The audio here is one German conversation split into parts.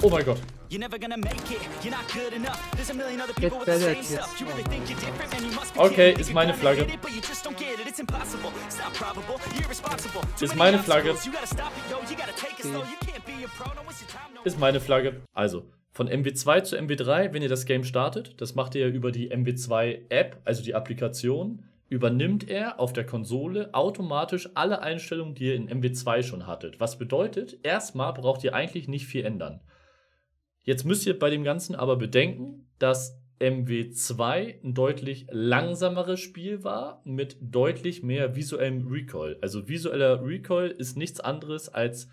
Oh mein Gott. Okay, ist meine Flagge. Ist meine Flagge. Ist meine Flagge. Also, von MW2 zu MW3, wenn ihr das Game startet, das macht ihr ja über die MW2-App, also die Applikation, übernimmt er auf der Konsole automatisch alle Einstellungen, die ihr in MW2 schon hattet. Was bedeutet, erstmal braucht ihr eigentlich nicht viel ändern. Jetzt müsst ihr bei dem Ganzen aber bedenken, dass MW2 ein deutlich langsameres Spiel war mit deutlich mehr visuellem Recoil. Also visueller Recoil ist nichts anderes als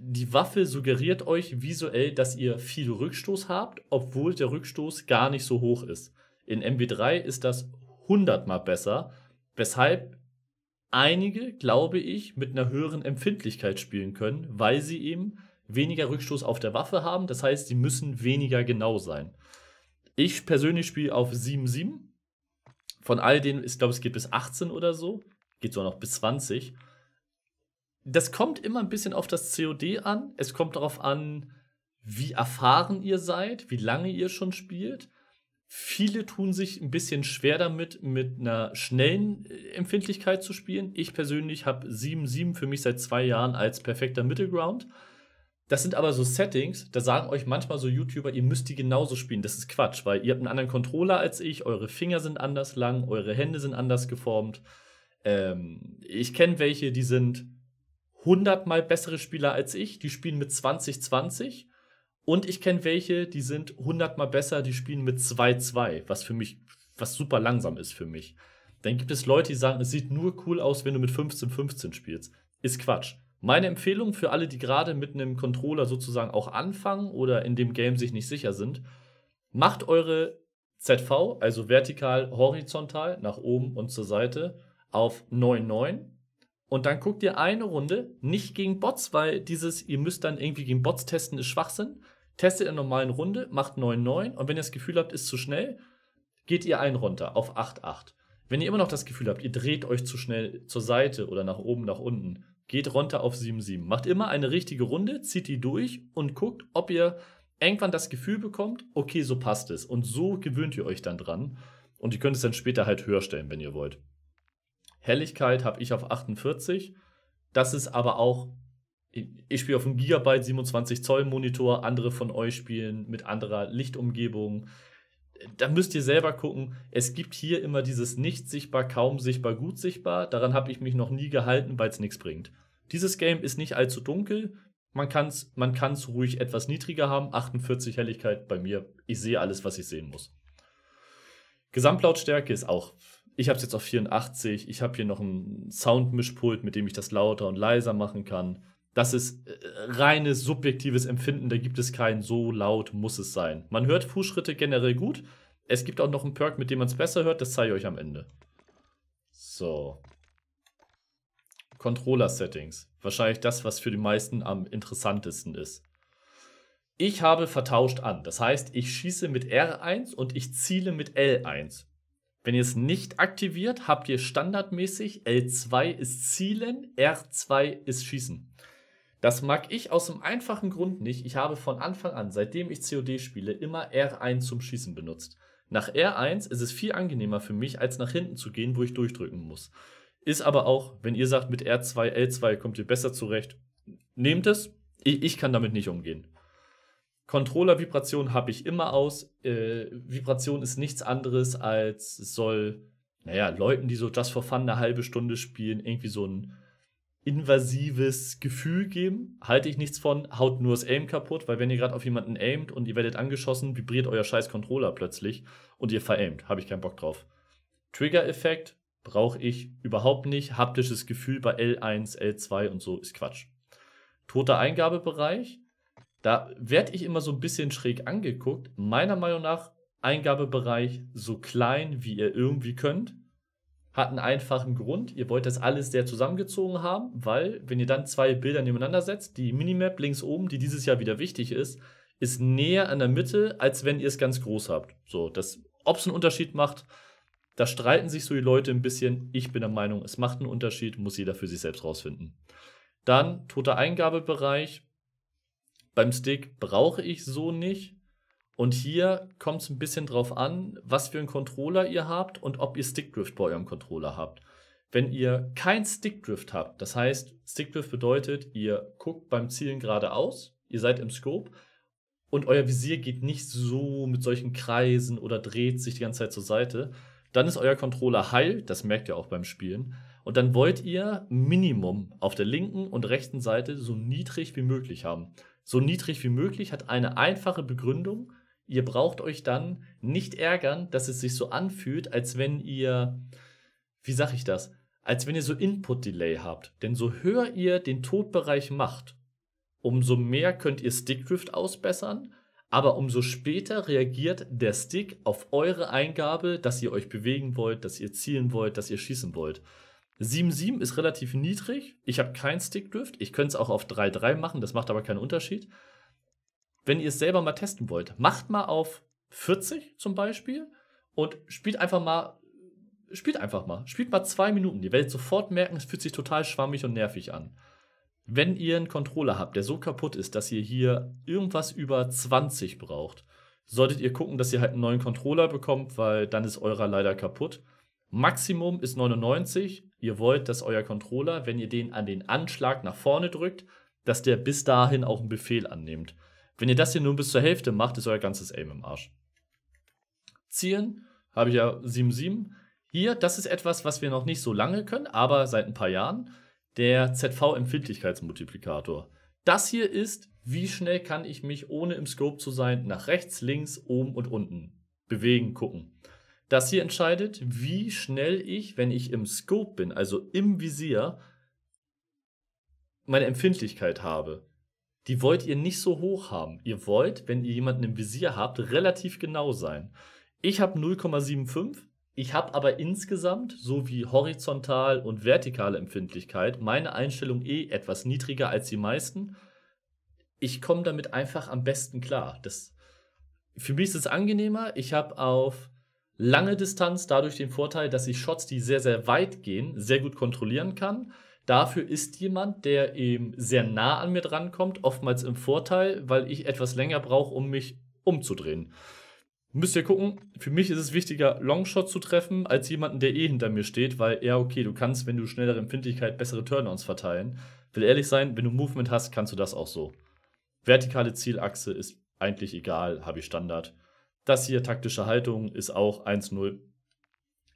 die Waffe suggeriert euch visuell, dass ihr viel Rückstoß habt, obwohl der Rückstoß gar nicht so hoch ist. In MW3 ist das 100 mal besser, weshalb einige, glaube ich, mit einer höheren Empfindlichkeit spielen können, weil sie eben weniger Rückstoß auf der Waffe haben. Das heißt, sie müssen weniger genau sein. Ich persönlich spiele auf 7-7. Von all denen, ich glaube, es geht bis 18 oder so. Geht sogar noch bis 20. Das kommt immer ein bisschen auf das COD an. Es kommt darauf an, wie erfahren ihr seid, wie lange ihr schon spielt. Viele tun sich ein bisschen schwer damit, mit einer schnellen äh, Empfindlichkeit zu spielen. Ich persönlich habe 7-7 für mich seit zwei Jahren als perfekter Middle Ground. Das sind aber so Settings, da sagen euch manchmal so YouTuber, ihr müsst die genauso spielen. Das ist Quatsch, weil ihr habt einen anderen Controller als ich, eure Finger sind anders lang, eure Hände sind anders geformt. Ähm, ich kenne welche, die sind 100 mal bessere Spieler als ich, die spielen mit 20-20. Und ich kenne welche, die sind 100 mal besser, die spielen mit 2-2, was für mich, was super langsam ist für mich. Dann gibt es Leute, die sagen, es sieht nur cool aus, wenn du mit 15-15 spielst. Ist Quatsch. Meine Empfehlung für alle, die gerade mit einem Controller sozusagen auch anfangen oder in dem Game sich nicht sicher sind, macht eure ZV, also vertikal, horizontal, nach oben und zur Seite, auf 9,9 und dann guckt ihr eine Runde nicht gegen Bots, weil dieses, ihr müsst dann irgendwie gegen Bots testen, ist Schwachsinn. Testet in einer normalen Runde, macht 9,9 und wenn ihr das Gefühl habt, ist zu schnell, geht ihr einen runter auf 8,8. Wenn ihr immer noch das Gefühl habt, ihr dreht euch zu schnell zur Seite oder nach oben, nach unten, geht runter auf 7-7. Macht immer eine richtige Runde, zieht die durch und guckt, ob ihr irgendwann das Gefühl bekommt, okay, so passt es. Und so gewöhnt ihr euch dann dran. Und ihr könnt es dann später halt höher stellen, wenn ihr wollt. Helligkeit habe ich auf 48. Das ist aber auch, ich spiele auf einem Gigabyte 27 Zoll Monitor, andere von euch spielen mit anderer Lichtumgebung da müsst ihr selber gucken. Es gibt hier immer dieses nicht sichtbar, kaum sichtbar, gut sichtbar. Daran habe ich mich noch nie gehalten, weil es nichts bringt. Dieses Game ist nicht allzu dunkel. Man kann es man kann's ruhig etwas niedriger haben. 48 Helligkeit bei mir. Ich sehe alles, was ich sehen muss. Gesamtlautstärke ist auch. Ich habe es jetzt auf 84. Ich habe hier noch ein Soundmischpult, mit dem ich das lauter und leiser machen kann das ist äh, reines subjektives Empfinden, da gibt es keinen so laut muss es sein. Man hört Fußschritte generell gut. Es gibt auch noch einen Perk, mit dem man es besser hört, das zeige ich euch am Ende. So. Controller-Settings. Wahrscheinlich das, was für die meisten am interessantesten ist. Ich habe vertauscht an. Das heißt, ich schieße mit R1 und ich ziele mit L1. Wenn ihr es nicht aktiviert, habt ihr standardmäßig L2 ist Zielen, R2 ist Schießen. Das mag ich aus dem einfachen Grund nicht. Ich habe von Anfang an, seitdem ich COD spiele, immer R1 zum Schießen benutzt. Nach R1 ist es viel angenehmer für mich, als nach hinten zu gehen, wo ich durchdrücken muss. Ist aber auch, wenn ihr sagt, mit R2, L2 kommt ihr besser zurecht, nehmt es. Ich, ich kann damit nicht umgehen. Controller-Vibration habe ich immer aus. Äh, Vibration ist nichts anderes als soll, naja, Leuten, die so just for fun eine halbe Stunde spielen, irgendwie so ein invasives Gefühl geben. Halte ich nichts von, haut nur das Aim kaputt, weil wenn ihr gerade auf jemanden aimt und ihr werdet angeschossen, vibriert euer scheiß Controller plötzlich und ihr veraimt. Habe ich keinen Bock drauf. Trigger-Effekt brauche ich überhaupt nicht. Haptisches Gefühl bei L1, L2 und so ist Quatsch. Toter Eingabebereich, da werde ich immer so ein bisschen schräg angeguckt. Meiner Meinung nach Eingabebereich so klein, wie ihr irgendwie könnt hat einen einfachen Grund. Ihr wollt das alles sehr zusammengezogen haben, weil wenn ihr dann zwei Bilder nebeneinander setzt, die Minimap links oben, die dieses Jahr wieder wichtig ist, ist näher an der Mitte, als wenn ihr es ganz groß habt. So, ob es einen Unterschied macht, da streiten sich so die Leute ein bisschen. Ich bin der Meinung, es macht einen Unterschied, muss jeder für sich selbst rausfinden. Dann toter Eingabebereich. Beim Stick brauche ich so nicht. Und hier kommt es ein bisschen drauf an, was für einen Controller ihr habt und ob ihr Stickdrift bei eurem Controller habt. Wenn ihr kein Stickdrift habt, das heißt, Stickdrift bedeutet, ihr guckt beim Zielen geradeaus, ihr seid im Scope und euer Visier geht nicht so mit solchen Kreisen oder dreht sich die ganze Zeit zur Seite, dann ist euer Controller heil, das merkt ihr auch beim Spielen. Und dann wollt ihr Minimum auf der linken und rechten Seite so niedrig wie möglich haben. So niedrig wie möglich hat eine einfache Begründung, ihr braucht euch dann nicht ärgern, dass es sich so anfühlt, als wenn ihr, wie sag ich das, als wenn ihr so Input-Delay habt. Denn so höher ihr den Todbereich macht, umso mehr könnt ihr Stickdrift ausbessern, aber umso später reagiert der Stick auf eure Eingabe, dass ihr euch bewegen wollt, dass ihr zielen wollt, dass ihr schießen wollt. 7-7 ist relativ niedrig. Ich habe keinen Stickdrift. Ich könnte es auch auf 3-3 machen, das macht aber keinen Unterschied wenn ihr es selber mal testen wollt, macht mal auf 40 zum Beispiel und spielt einfach mal, spielt einfach mal, spielt mal zwei Minuten. Ihr werdet sofort merken, es fühlt sich total schwammig und nervig an. Wenn ihr einen Controller habt, der so kaputt ist, dass ihr hier irgendwas über 20 braucht, solltet ihr gucken, dass ihr halt einen neuen Controller bekommt, weil dann ist eurer leider kaputt. Maximum ist 99. Ihr wollt, dass euer Controller, wenn ihr den an den Anschlag nach vorne drückt, dass der bis dahin auch einen Befehl annimmt. Wenn ihr das hier nur bis zur Hälfte macht, ist euer ganzes Aim im Arsch. Zielen habe ich ja 7,7. Hier, das ist etwas, was wir noch nicht so lange können, aber seit ein paar Jahren. Der ZV-Empfindlichkeitsmultiplikator. Das hier ist, wie schnell kann ich mich, ohne im Scope zu sein, nach rechts, links, oben und unten bewegen, gucken. Das hier entscheidet, wie schnell ich, wenn ich im Scope bin, also im Visier, meine Empfindlichkeit habe die wollt ihr nicht so hoch haben. Ihr wollt, wenn ihr jemanden im Visier habt, relativ genau sein. Ich habe 0,75. Ich habe aber insgesamt, so wie horizontal und vertikale Empfindlichkeit, meine Einstellung eh etwas niedriger als die meisten. Ich komme damit einfach am besten klar. Das, für mich ist es angenehmer. Ich habe auf lange Distanz dadurch den Vorteil, dass ich Shots, die sehr, sehr weit gehen, sehr gut kontrollieren kann. Dafür ist jemand, der eben sehr nah an mir drankommt, oftmals im Vorteil, weil ich etwas länger brauche, um mich umzudrehen. Müsst ihr gucken, für mich ist es wichtiger, Longshot zu treffen, als jemanden, der eh hinter mir steht, weil ja, okay, du kannst, wenn du schnellere Empfindlichkeit, bessere Turnouts verteilen. Will ehrlich sein, wenn du Movement hast, kannst du das auch so. Vertikale Zielachse ist eigentlich egal, habe ich Standard. Das hier, taktische Haltung, ist auch 1-0,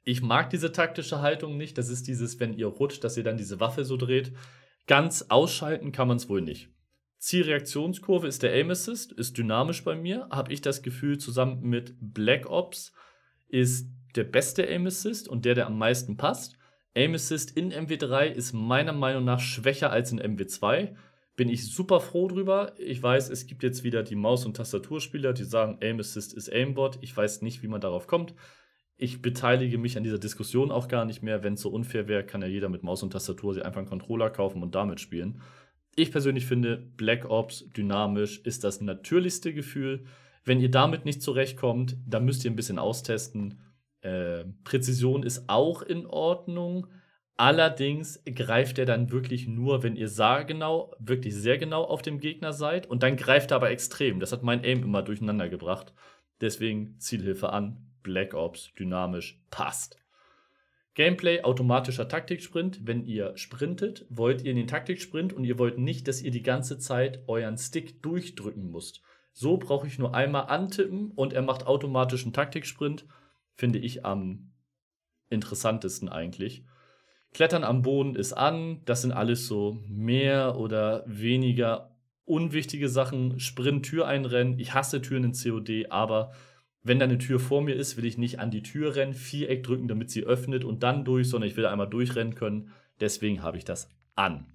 ich mag diese taktische Haltung nicht. Das ist dieses, wenn ihr rutscht, dass ihr dann diese Waffe so dreht. Ganz ausschalten kann man es wohl nicht. Zielreaktionskurve ist der Aim Assist, ist dynamisch bei mir. Habe ich das Gefühl, zusammen mit Black Ops ist der beste Aim Assist und der, der am meisten passt. Aim Assist in MW3 ist meiner Meinung nach schwächer als in MW2. Bin ich super froh drüber. Ich weiß, es gibt jetzt wieder die Maus- und Tastaturspieler, die sagen, Aim Assist ist Aimbot. Ich weiß nicht, wie man darauf kommt ich beteilige mich an dieser Diskussion auch gar nicht mehr. Wenn es so unfair wäre, kann ja jeder mit Maus und Tastatur sich einfach einen Controller kaufen und damit spielen. Ich persönlich finde, Black Ops dynamisch ist das natürlichste Gefühl. Wenn ihr damit nicht zurechtkommt, dann müsst ihr ein bisschen austesten. Äh, Präzision ist auch in Ordnung. Allerdings greift er dann wirklich nur, wenn ihr sah genau, wirklich sehr genau auf dem Gegner seid. Und dann greift er aber extrem. Das hat mein Aim immer durcheinander gebracht. Deswegen Zielhilfe an, Black Ops dynamisch passt. Gameplay automatischer Taktiksprint. Wenn ihr sprintet, wollt ihr in den Taktiksprint und ihr wollt nicht, dass ihr die ganze Zeit euren Stick durchdrücken müsst. So brauche ich nur einmal antippen und er macht automatischen Taktiksprint. Finde ich am interessantesten eigentlich. Klettern am Boden ist an. Das sind alles so mehr oder weniger unwichtige Sachen. Sprint, Tür einrennen. Ich hasse Türen in COD, aber wenn da eine Tür vor mir ist, will ich nicht an die Tür rennen, Viereck drücken, damit sie öffnet und dann durch, sondern ich will einmal durchrennen können. Deswegen habe ich das an.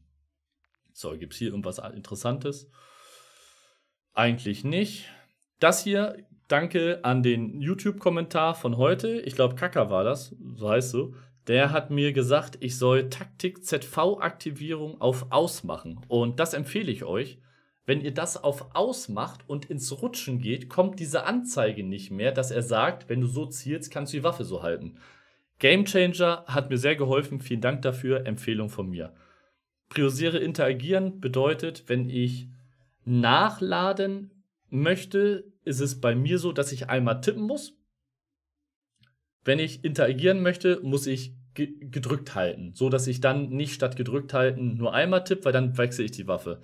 So, gibt es hier irgendwas Interessantes? Eigentlich nicht. Das hier, danke an den YouTube-Kommentar von heute. Ich glaube, Kaka war das, so heißt so. Der hat mir gesagt, ich soll Taktik ZV-Aktivierung auf ausmachen. Und das empfehle ich euch. Wenn ihr das auf ausmacht und ins Rutschen geht, kommt diese Anzeige nicht mehr, dass er sagt, wenn du so zielst, kannst du die Waffe so halten. Game Changer hat mir sehr geholfen. Vielen Dank dafür. Empfehlung von mir. Priorisiere interagieren bedeutet, wenn ich nachladen möchte, ist es bei mir so, dass ich einmal tippen muss. Wenn ich interagieren möchte, muss ich gedrückt halten, so dass ich dann nicht statt gedrückt halten nur einmal tippe, weil dann wechsle ich die Waffe.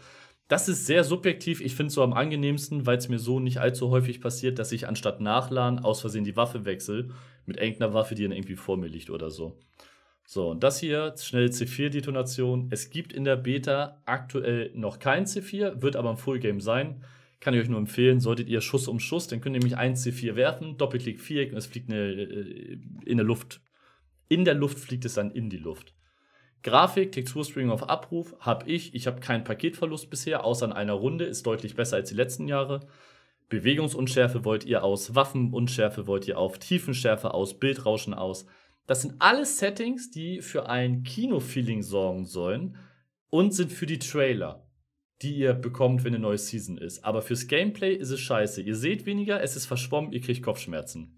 Das ist sehr subjektiv. Ich finde es so am angenehmsten, weil es mir so nicht allzu häufig passiert, dass ich anstatt nachladen aus Versehen die Waffe wechsle mit irgendeiner Waffe, die dann irgendwie vor mir liegt oder so. So, und das hier, schnell C4-Detonation. Es gibt in der Beta aktuell noch kein C4, wird aber im Fullgame sein. Kann ich euch nur empfehlen, solltet ihr Schuss um Schuss, dann könnt ihr nämlich ein C4 werfen, Doppelklick Viereck und es fliegt eine, äh, in der Luft. In der Luft fliegt es dann in die Luft. Grafik, Texturstreaming auf Abruf habe ich. Ich habe keinen Paketverlust bisher, außer in einer Runde. Ist deutlich besser als die letzten Jahre. Bewegungsunschärfe wollt ihr aus, Waffenunschärfe wollt ihr auf, Tiefenschärfe aus, Bildrauschen aus. Das sind alles Settings, die für ein Kino-Feeling sorgen sollen und sind für die Trailer, die ihr bekommt, wenn eine neue Season ist. Aber fürs Gameplay ist es scheiße. Ihr seht weniger, es ist verschwommen, ihr kriegt Kopfschmerzen.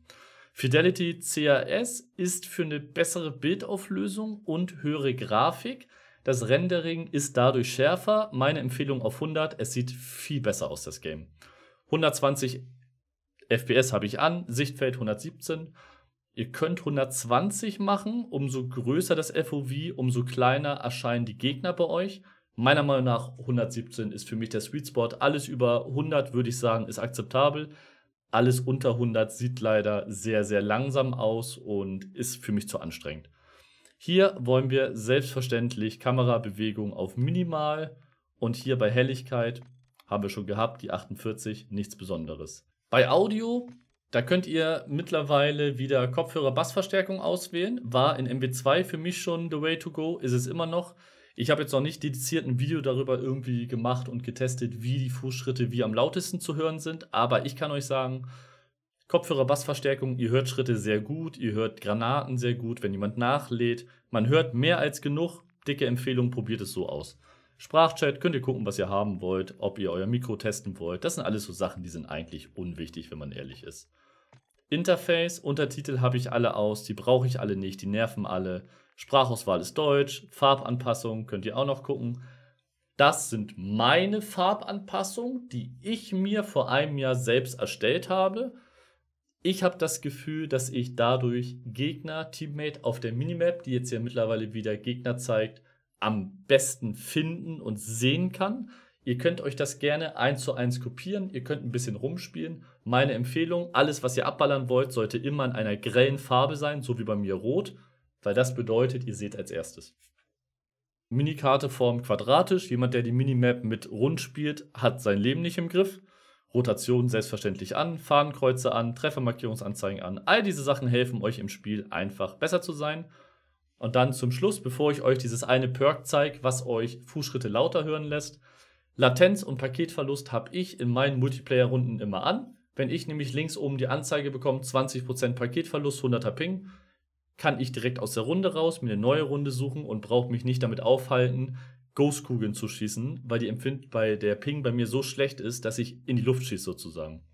Fidelity CAS ist für eine bessere Bildauflösung und höhere Grafik. Das Rendering ist dadurch schärfer. Meine Empfehlung auf 100. Es sieht viel besser aus, das Game. 120 FPS habe ich an, Sichtfeld 117. Ihr könnt 120 machen. Umso größer das FOV, umso kleiner erscheinen die Gegner bei euch. Meiner Meinung nach 117 ist für mich der Sweet Spot. Alles über 100 würde ich sagen, ist akzeptabel alles unter 100 sieht leider sehr, sehr langsam aus und ist für mich zu anstrengend. Hier wollen wir selbstverständlich Kamerabewegung auf minimal und hier bei Helligkeit haben wir schon gehabt, die 48, nichts Besonderes. Bei Audio, da könnt ihr mittlerweile wieder Kopfhörer-Bassverstärkung auswählen. War in MW2 für mich schon the way to go, ist es immer noch. Ich habe jetzt noch nicht dediziert ein Video darüber irgendwie gemacht und getestet, wie die Fußschritte wie am lautesten zu hören sind, aber ich kann euch sagen, Kopfhörer Bassverstärkung, ihr hört Schritte sehr gut, ihr hört Granaten sehr gut, wenn jemand nachlädt. Man hört mehr als genug. Dicke Empfehlung, probiert es so aus. Sprachchat, könnt ihr gucken, was ihr haben wollt, ob ihr euer Mikro testen wollt. Das sind alles so Sachen, die sind eigentlich unwichtig, wenn man ehrlich ist. Interface, Untertitel habe ich alle aus, die brauche ich alle nicht, die nerven alle. Sprachauswahl ist Deutsch, Farbanpassung könnt ihr auch noch gucken. Das sind meine Farbanpassungen, die ich mir vor einem Jahr selbst erstellt habe. Ich habe das Gefühl, dass ich dadurch Gegner, Teammate auf der Minimap, die jetzt ja mittlerweile wieder Gegner zeigt, am besten finden und sehen kann. Ihr könnt euch das gerne eins zu eins kopieren, ihr könnt ein bisschen rumspielen meine Empfehlung, alles, was ihr abballern wollt, sollte immer in einer grellen Farbe sein, so wie bei mir rot, weil das bedeutet, ihr seht als erstes. Minikarte formt quadratisch. Jemand, der die Minimap mit rund spielt, hat sein Leben nicht im Griff. Rotation selbstverständlich an, Fahnenkreuze an, Treffermarkierungsanzeigen an. All diese Sachen helfen euch im Spiel einfach besser zu sein. Und dann zum Schluss, bevor ich euch dieses eine Perk zeige, was euch Fußschritte lauter hören lässt. Latenz und Paketverlust habe ich in meinen Multiplayer-Runden immer an. Wenn ich nämlich links oben die Anzeige bekomme, 20% Paketverlust, 100er Ping, kann ich direkt aus der Runde raus, mir eine neue Runde suchen und brauche mich nicht damit aufhalten, Ghostkugeln zu schießen, weil die Empfind bei der Ping bei mir so schlecht ist, dass ich in die Luft schieße sozusagen.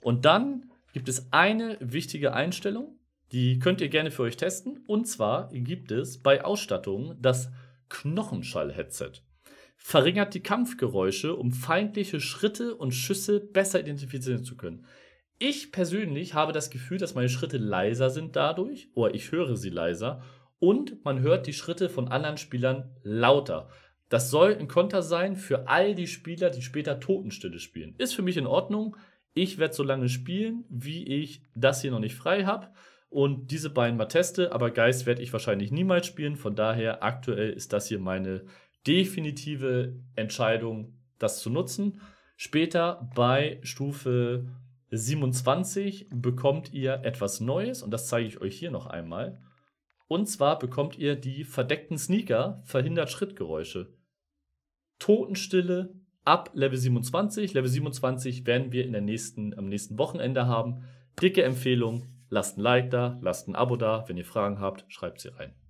Und dann gibt es eine wichtige Einstellung, die könnt ihr gerne für euch testen. Und zwar gibt es bei Ausstattung das Knochenschall-Headset verringert die Kampfgeräusche, um feindliche Schritte und Schüsse besser identifizieren zu können. Ich persönlich habe das Gefühl, dass meine Schritte leiser sind dadurch, oder ich höre sie leiser, und man hört die Schritte von anderen Spielern lauter. Das soll ein Konter sein für all die Spieler, die später Totenstille spielen. Ist für mich in Ordnung. Ich werde so lange spielen, wie ich das hier noch nicht frei habe und diese beiden mal teste, aber Geist werde ich wahrscheinlich niemals spielen. Von daher aktuell ist das hier meine definitive Entscheidung, das zu nutzen. Später bei Stufe 27 bekommt ihr etwas Neues und das zeige ich euch hier noch einmal. Und zwar bekommt ihr die verdeckten Sneaker, verhindert Schrittgeräusche. Totenstille ab Level 27. Level 27 werden wir in der nächsten, am nächsten Wochenende haben. Dicke Empfehlung, lasst ein Like da, lasst ein Abo da. Wenn ihr Fragen habt, schreibt sie rein.